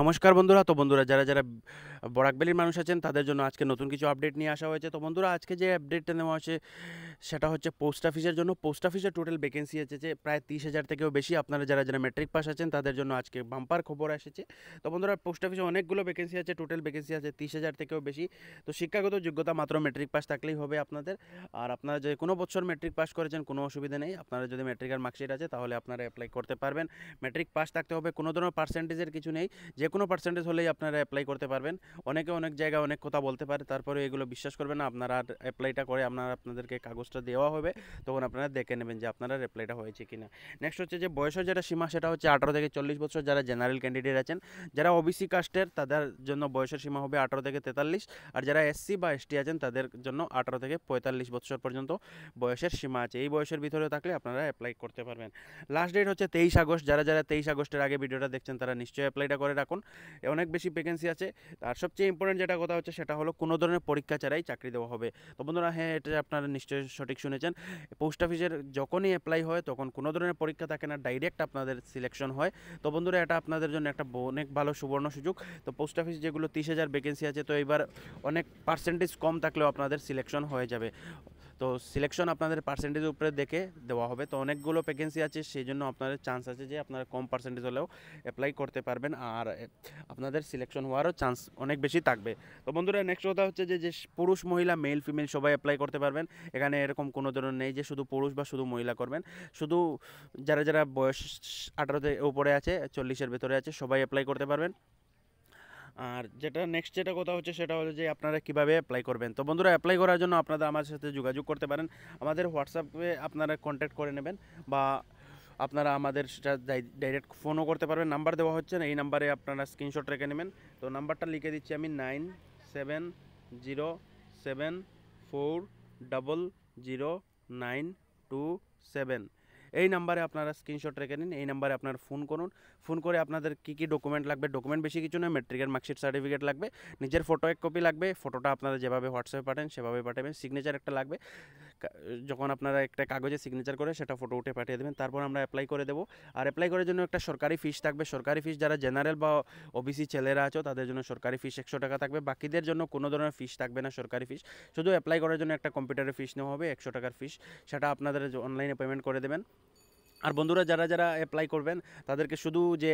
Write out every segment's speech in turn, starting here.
নমস্কার বন্ধুরা তো বন্ধুরা যারা যারা বরাকবেলির মানুষ আছেন তাদের জন্য আজকে নতুন কিছু আপডেট নিয়ে আসা হয়েছে তো বন্ধুরা আজকে যে আপডেটটা নেওয়া হয়েছে সেটা হচ্ছে পোস্ট অফিসের জন্য পোস্ট অফিসের টোটাল ভ্যাকেন্সি এসেছে প্রায় তিরিশ হাজার থেকেও বেশি আপনারা যারা যারা ম্যাট্রিক পাস আছেন তাদের জন্য আজকে বাম্পার খবর এসেছে তো বন্ধুরা পোস্ট অফিসে অনেকগুলো ভ্যাকেন্সি আছে টোটাল ভ্যাকেন্সি আছে তিরিশ হাজার থেকেও বেশি তো শিক্ষাগত যোগ্যতা মাত্র ম্যাট্রিক পাস থাকলেই হবে আপনাদের আর আপনারা যদি কোনো বছর ম্যাট্রিক পাস করেছেন কোনো অসুবিধা নেই আপনারা যদি ম্যাট্রিকের মার্কশিট আছে তাহলে আপনারা অ্যাপ্লাই করতে পারবেন ম্যাট্রিক পাস থাকতে হবে কোনো ধরনের পার্সেন্টেজের কিছু নেই যে কোনো পার্সেন্টেজ হলেই আপনারা অ্যাপ্লাই করতে পারবেন অনেকে অনেক জায়গায় অনেক কথা বলতে পারে তারপরে এগুলো বিশ্বাস করবেন না আপনারা অ্যাপ্লাইটা করে আপনারা আপনাদেরকে কাগজটা দেওয়া হবে তখন আপনারা দেখে নেবেন যে আপনারা অ্যাপ্লাইটা হয়েছে কি না নেক্সট হচ্ছে যে বয়সের যেটা সীমা সেটা হচ্ছে আঠারো থেকে চল্লিশ বছর যারা জেনারেল ক্যান্ডিডেট আছেন যারা ওবিসি কাস্টের তাদের জন্য বয়সের সীমা হবে আঠারো থেকে তেতাল্লিশ আর যারা এসসি বা এসটি আছেন তাদের জন্য আঠারো থেকে পঁয়তাল্লিশ বছর পর্যন্ত বয়সের সীমা আছে এই বয়সের ভিতরে থাকলে আপনারা অ্যাপ্লাই করতে পারবেন লাস্ট ডেট হচ্ছে তেইশ আগস্ট যারা যারা তেইশ আগস্টের আগে ভিডিওটা দেখছেন তারা নিশ্চয়ই অ্যাপ্লাইটা করে এখন অনেক বেশি ভ্যাকেন্সি আছে আর সবচেয়ে ইম্পর্টেন্ট যেটা কথা হচ্ছে সেটা হলো কোনো ধরনের পরীক্ষা ছাড়াই চাকরি দেওয়া হবে তো বন্ধুরা হ্যাঁ এটা আপনারা নিশ্চয়ই সঠিক শুনেছেন পোস্ট অফিসের যখনই অ্যাপ্লাই হয় তখন কোনো ধরনের পরীক্ষা থাকে না ডাইরেক্ট আপনাদের সিলেকশন হয় তো বন্ধুরা এটা আপনাদের জন্য একটা অনেক ভালো সুবর্ণ সুযোগ তো পোস্ট অফিস যেগুলো তিরিশ হাজার ভ্যাকেন্সি আছে তো এবার অনেক পার্সেন্টেজ কম থাকলেও আপনাদের সিলেকশন হয়ে যাবে তো সিলেকশন আপনাদের পার্সেন্টেজের উপরে দেখে দেওয়া হবে তো অনেকগুলো ভ্যাকেন্সি আছে সেই জন্য আপনাদের চান্স আছে যে আপনারা কম পার্সেন্টেজ হলেও অ্যাপ্লাই করতে পারবেন আর আপনাদের সিলেকশন হওয়ারও চান্স অনেক বেশি থাকবে তো বন্ধুরা নেক্সট কথা হচ্ছে যে যে পুরুষ মহিলা মেল ফিমেল সবাই অ্যাপ্লাই করতে পারবেন এখানে এরকম কোনো ধরনের নেই যে শুধু পুরুষ বা শুধু মহিলা করবেন শুধু যারা যারা বয়স আঠারোতে উপরে আছে চল্লিশের ভেতরে আছে সবাই অ্যাপ্লাই করতে পারবেন আর যেটা নেক্সট যেটা কথা হচ্ছে সেটা হলো যে আপনারা কিভাবে অ্যাপ্লাই করবেন তো বন্ধুরা অ্যাপ্লাই করার জন্য আপনারা আমার সাথে যোগাযোগ করতে পারেন আমাদের হোয়াটসঅ্যাপে আপনারা কন্ট্যাক্ট করে নেবেন বা আপনারা আমাদের সেটা ডাইরেক্ট ফোনও করতে পারবেন নাম্বার দেওয়া হচ্ছে না এই নাম্বারে আপনারা স্ক্রিনশট রেখে নেবেন তো নাম্বারটা লিখে দিচ্ছি আমি nine seven zero seven four double zero nine two seven এই নাম্বারে আপনারা স্ক্রিনশট রেখে নিন এই নাম্বারে আপনারা ফোন করুন ফোন করে আপনাদের কী কী ডকুমেন্ট লাগবে ডকুমেন্ট বেশি কিছু নয় মেট্রিকের মার্কশিট সার্টিফিকেট লাগবে নিজের ফটো এক কপি লাগবে ফটোটা আপনারা যেভাবে হোয়াটসঅ্যাপে পাঠান সেভাবে পাঠাবেন সিগনেচার একটা লাগবে যখন আপনারা একটা কাগজে সিগনেচার করে সেটা ফটো উঠে পাঠিয়ে দেবেন তারপর আমরা অ্যাপ্লাই করে দেবো আর অ্যাপ্লাই করার জন্য একটা সরকারি ফিস থাকবে সরকারি ফিস যারা জেনারেল বা ওবিসি ছেলেরা আছো তাদের জন্য সরকারি ফিস একশো টাকা থাকবে বাকিদের জন্য কোনো ধরনের ফিস থাকবে না সরকারি ফিস শুধু অ্যাপ্লাই করার জন্য একটা কম্পিউটারের ফিস নেওয়া হবে একশো টাকার ফিস সেটা আপনাদের অনলাইনে পেমেন্ট করে দেবেন আর বন্ধুরা যারা যারা অ্যাপ্লাই করবেন তাদেরকে শুধু যে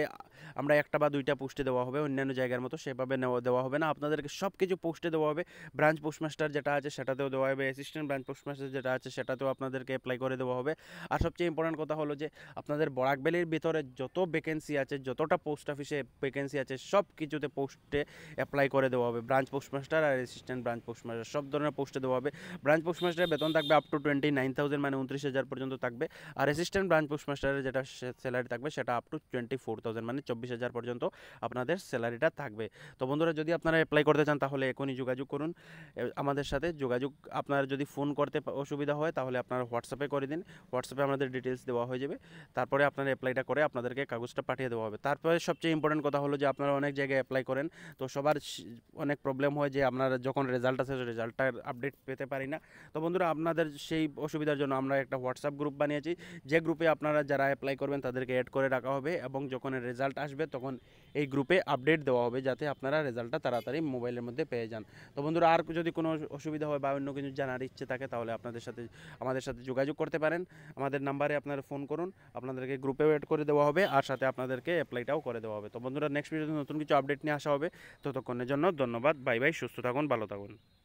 আমরা একটা বা দুইটা পোস্টে দেওয়া হবে অন্যান্য জায়গার মতো সেভাবে দেওয়া হবে না আপনাদেরকে সব কিছু পোস্টে দেওয়া হবে ব্রাঞ্চ পোস্টমাস্টার যেটা আছে সেটাতেও দেওয়া হবে অ্যাসিস্ট্যান্ট ব্রাঞ্চ পোস্টমাস্টার যেটা আছে সেটাতেও আপনাদেরকে অ্যাপ্লাই করে দেওয়া হবে আর সবচেয়ে ইম্পর্ট্যান্ট কথা হলো যে আপনাদের বরাকবেলির ভিতরে যত ভ্যাকেন্সি আছে যতটা পোস্ট অফিসে ভ্যাকেন্সি আছে সব কিছুতে পোস্টে অ্যাপ্লাই করে দেওয়া হবে ব্রাঞ্চ পোস্টমাস্টার আর অ্যাসিস্ট্যান্ট ব্রাঞ্চ পোস্টমাস্টার সব ধরনের পোস্টে দেওয়া হবে ব্রাঞ্চ পোস্টমাস্টারের বেতন থাকবে up to twenty nine thousand মানে উনত্রিশ হাজার পর্যন্ত থাকবে আর অ্যাসিস্ট্যান্ট ব্রাঞ্চ বুকস মাস্টারের যেটা স্যালারি থাকবে সেটা up to twenty four thousand মানে চব্বিশ হাজার পর্যন্ত আপনাদের স্যালারিটা থাকবে তো বন্ধুরা যদি আপনারা অ্যাপ্লাই করতে চান তাহলে এখনই যোগাযোগ করুন আমাদের সাথে যোগাযোগ আপনার যদি ফোন করতে অসুবিধা হয় তাহলে আপনারা হোয়াটসঅ্যাপে করে দিন হোয়াটসঅ্যাপে আমাদের ডিটেলস দেওয়া হয়ে যাবে তারপরে আপনারা অ্যাপ্লাইটা করে আপনাদেরকে কাগজটা পাঠিয়ে দেওয়া হবে তারপরে সবচেয়ে ইম্পর্টেন্ট কথা হলো যে আপনারা অনেক জায়গায় অ্যাপ্লাই করেন তো সবার অনেক প্রবলেম হয় যে আপনারা যখন রেজাল্ট আসে রেজাল্টটার আপডেট পেতে পারি না তো বন্ধুরা আপনাদের সেই অসুবিধার জন্য আমরা একটা হোয়াটসঅ্যাপ গ্রুপ বানিয়েছি যে গ্রুপে আপনার আপনারা যারা অ্যাপ্লাই করবেন তাদেরকে অ্যাড করে রাখা হবে এবং যখন রেজাল্ট আসবে তখন এই গ্রুপে আপডেট দেওয়া হবে যাতে আপনারা রেজাল্টটা তাড়াতাড়ি মোবাইলের মধ্যে পেয়ে যান তো বন্ধুরা আর যদি কোনো অসুবিধা হয় বা অন্য কিছু জানার ইচ্ছে থাকে তাহলে আপনাদের সাথে আমাদের সাথে যোগাযোগ করতে পারেন আমাদের নাম্বারে আপনারা ফোন করুন আপনাদেরকে গ্রুপে অ্যাড করে দেওয়া হবে আর সাথে আপনাদেরকে অ্যাপ্লাইটাও করে দেওয়া হবে তো বন্ধুরা নেক্সট ভিডিওতে নতুন কিছু আপডেট নিয়ে আসা হবে ততক্ষণের জন্য ধন্যবাদ বাই বাই সুস্থ থাকুন ভালো থাকুন